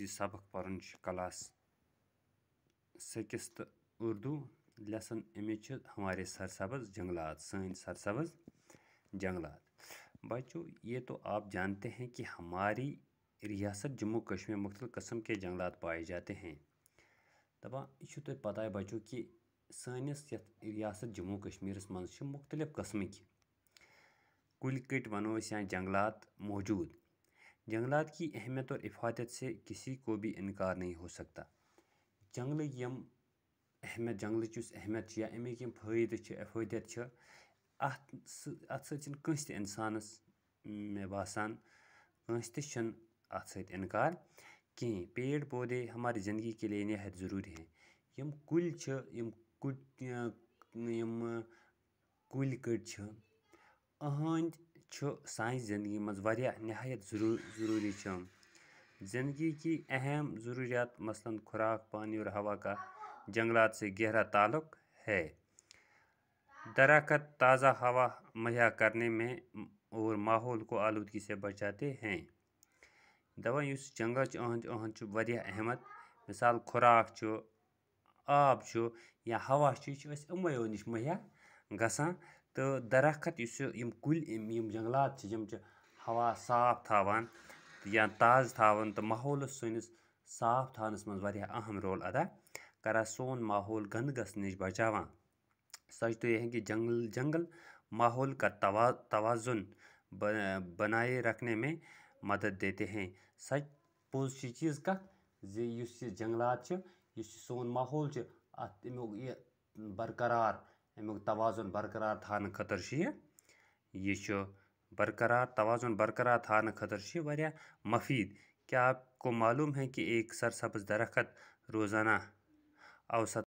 یہِ سبق پَرُن چھُ کلاس سِکِس تہٕ اُردو لیسَن اَمِچ چھِ ہمارے سرسبز جنگلات سٲنۍ سرسبز جنگلات बच्चों ये तो आप जानते हैं कि हमारी रियासत जम्मू कश्मीर मुख्तल कस्म के जंगलात पाए जाते हैं दपा यह तुह पता बच्चों कि सनस ये रियासत जम्मू कश्मीरस मज मुख्तलिफ कस्म कुल कट वनो या जंगलात मौजूद जंगलात की अहमियत और अफादत से किसी को भी इनकार नहीं हो सकता जंगल यम अहमियत जंगल की अहमियत या अमिक यम फायदे अफादियत सत मे बसान कंस तन अत इनकार कहें पेड़ पौधे हमारी ज़िंदगी के लिए नहायत ज़रूरी हैं यम कुल यम कुल कुल कट अहंद چھُ سانہِ زِندگی منٛز واریاہ نِہایت ضروٗ ضروٗری چھُ زِندگی کی اہم ضروٗریات مثلاً खुराक पानी और हवा का जंगलात से गहरा ताल्लुक है दरख्त ताज़ा हवा मुहैया करने में और माहौल को आलूदगी से बचाते हैं दवा उस जंगल अहद अहद वारिया अहमियत मिसाल खुराक आब या हवा यह अमो नश मुहैया गसान तो दरखत इस कुल जंगलात हवा साफ थावान या ताज़ थावान तो माहौल साफ थानस मज अहम रोल अदा करा सोन माहौल गंद गस नश बचा सच तो यह कि जंगल जंगल माहौल का तवा तोज़ुन बनाए रखने में मदद देते हैं सच पोज चीज़ का जी जंगलात सोन माहौल अत ये बरकरार अमुक तवाजुन बरकरार थान खतर यह बरकरार तवाजुन बरकरार थान खतर वह मफीद क्या आपको मालूम है कि एक सरसब्ज दरखत रोज़ाना औसत